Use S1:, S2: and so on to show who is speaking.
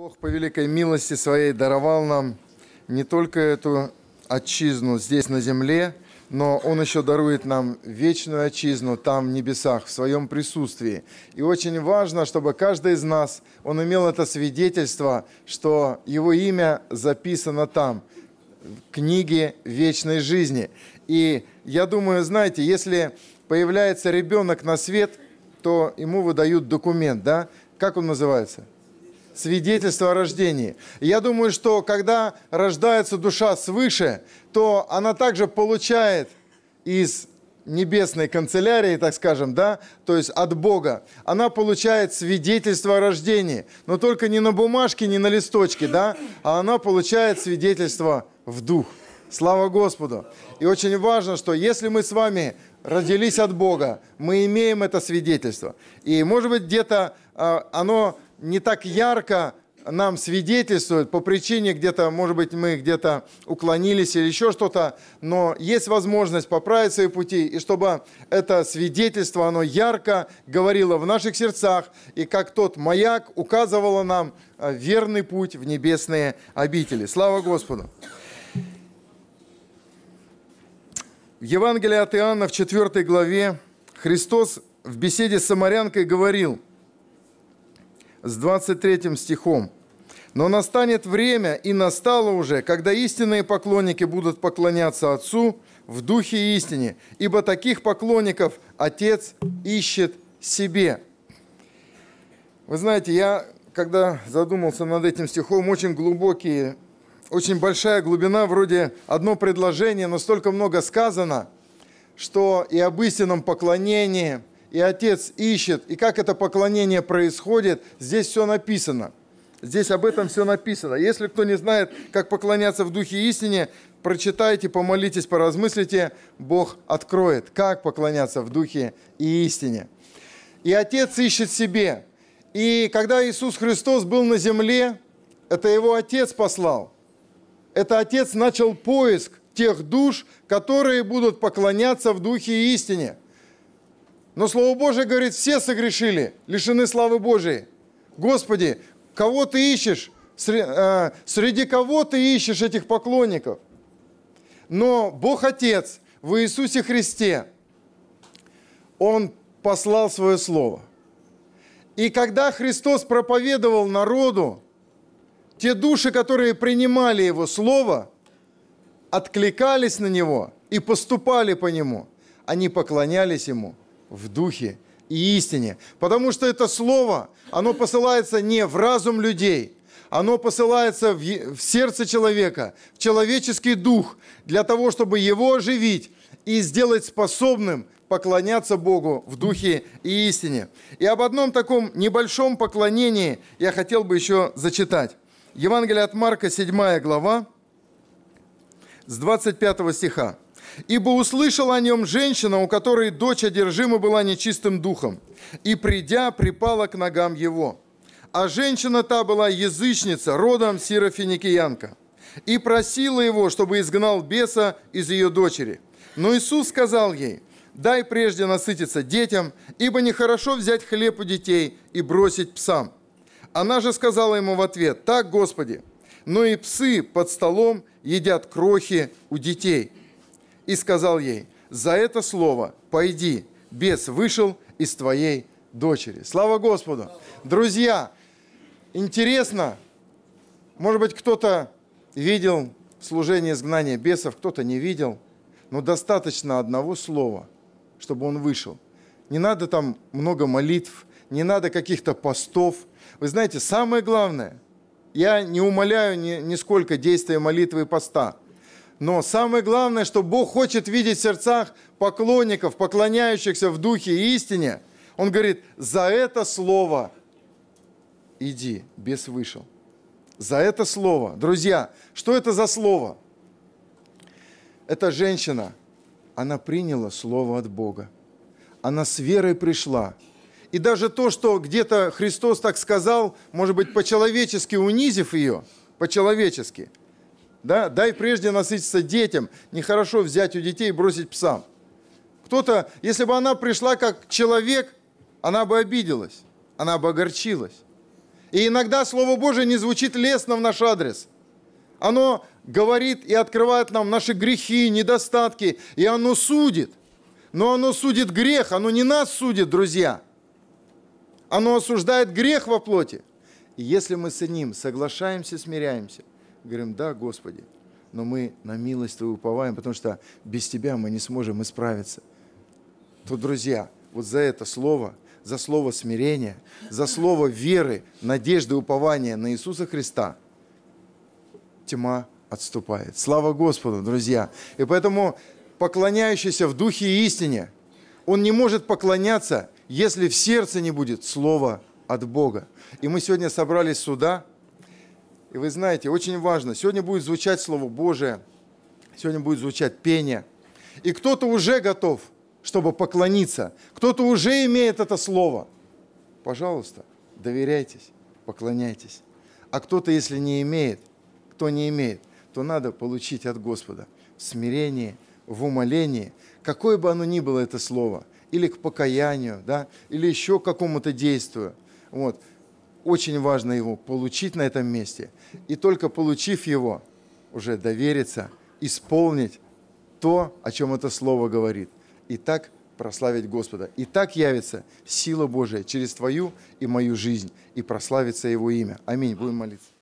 S1: Бог по великой милости своей даровал нам не только эту отчизну здесь на земле, но Он еще дарует нам вечную отчизну там, в небесах, в Своем присутствии. И очень важно, чтобы каждый из нас, он имел это свидетельство, что его имя записано там, в книге вечной жизни. И я думаю, знаете, если появляется ребенок на свет, то ему выдают документ, да? Как он называется? свидетельство о рождении. Я думаю, что когда рождается душа свыше, то она также получает из небесной канцелярии, так скажем, да, то есть от Бога, она получает свидетельство о рождении, но только не на бумажке, не на листочке, да, а она получает свидетельство в дух. Слава Господу! И очень важно, что если мы с вами родились от Бога, мы имеем это свидетельство. И, может быть, где-то а, оно не так ярко нам свидетельствует по причине где-то, может быть, мы где-то уклонились или еще что-то, но есть возможность поправить свои пути, и чтобы это свидетельство, оно ярко говорило в наших сердцах, и как тот маяк указывало нам э, верный путь в небесные обители. Слава Господу! В Евангелии от Иоанна в 4 главе Христос в беседе с самарянкой говорил – с 23 стихом. Но настанет время, и настало уже, когда истинные поклонники будут поклоняться Отцу в духе истине, ибо таких поклонников Отец ищет себе. Вы знаете, я, когда задумался над этим стихом, очень глубокие, очень большая глубина, вроде одно предложение, но столько много сказано, что и об истинном поклонении – и Отец ищет, и как это поклонение происходит, здесь все написано. Здесь об этом все написано. Если кто не знает, как поклоняться в Духе истине, прочитайте, помолитесь, поразмыслите, Бог откроет, как поклоняться в Духе и истине. И Отец ищет себе. И когда Иисус Христос был на земле, это Его Отец послал. Это Отец начал поиск тех душ, которые будут поклоняться в Духе и истине – но Слово Божие говорит, все согрешили, лишены славы Божией. Господи, кого ты ищешь? Э, среди кого ты ищешь этих поклонников? Но Бог Отец в Иисусе Христе, Он послал свое Слово. И когда Христос проповедовал народу, те души, которые принимали Его Слово, откликались на Него и поступали по Нему. Они поклонялись Ему – в духе и истине. Потому что это слово, оно посылается не в разум людей, оно посылается в, в сердце человека, в человеческий дух, для того, чтобы его оживить и сделать способным поклоняться Богу в духе и истине. И об одном таком небольшом поклонении я хотел бы еще зачитать. Евангелие от Марка, 7 глава, с 25 стиха. Ибо услышала о нем женщина, у которой дочь одержима была нечистым духом, и, придя, припала к ногам его. А женщина та была язычница, родом сирофиникиянка, и просила его, чтобы изгнал беса из ее дочери. Но Иисус сказал ей, «Дай прежде насытиться детям, ибо нехорошо взять хлеб у детей и бросить псам». Она же сказала ему в ответ, «Так, Господи, но и псы под столом едят крохи у детей» и сказал ей, «За это слово пойди, бес вышел из твоей дочери». Слава Господу! Друзья, интересно, может быть, кто-то видел служение изгнания бесов, кто-то не видел, но достаточно одного слова, чтобы он вышел. Не надо там много молитв, не надо каких-то постов. Вы знаете, самое главное, я не умоляю ни, нисколько действия молитвы и поста – но самое главное, что Бог хочет видеть в сердцах поклонников, поклоняющихся в духе и истине. Он говорит, за это слово иди, бес вышел. За это слово. Друзья, что это за слово? Эта женщина, она приняла слово от Бога. Она с верой пришла. И даже то, что где-то Христос так сказал, может быть, по-человечески унизив ее, по-человечески – да? Дай прежде насытиться детям. Нехорошо взять у детей и бросить псам. Кто-то, если бы она пришла как человек, она бы обиделась, она бы огорчилась. И иногда Слово Божие не звучит лестно в наш адрес. Оно говорит и открывает нам наши грехи, недостатки, и оно судит. Но оно судит грех, оно не нас судит, друзья. Оно осуждает грех во плоти. И если мы с ним соглашаемся, смиряемся, Говорим, да, Господи, но мы на милость Твою уповаем, потому что без Тебя мы не сможем исправиться. То, друзья, вот за это слово, за слово смирения, за слово веры, надежды, упования на Иисуса Христа тьма отступает. Слава Господу, друзья! И поэтому поклоняющийся в духе и истине, он не может поклоняться, если в сердце не будет слова от Бога. И мы сегодня собрались сюда – и вы знаете, очень важно, сегодня будет звучать Слово Божие, сегодня будет звучать пение. И кто-то уже готов, чтобы поклониться, кто-то уже имеет это Слово. Пожалуйста, доверяйтесь, поклоняйтесь. А кто-то, если не имеет, кто не имеет, то надо получить от Господа в смирении, в умолении, какое бы оно ни было это слово, или к покаянию, да, или еще к какому-то действию. Вот. Очень важно его получить на этом месте. И только получив его, уже довериться, исполнить то, о чем это слово говорит. И так прославить Господа. И так явится сила Божия через твою и мою жизнь, и прославится Его имя. Аминь. Будем молиться.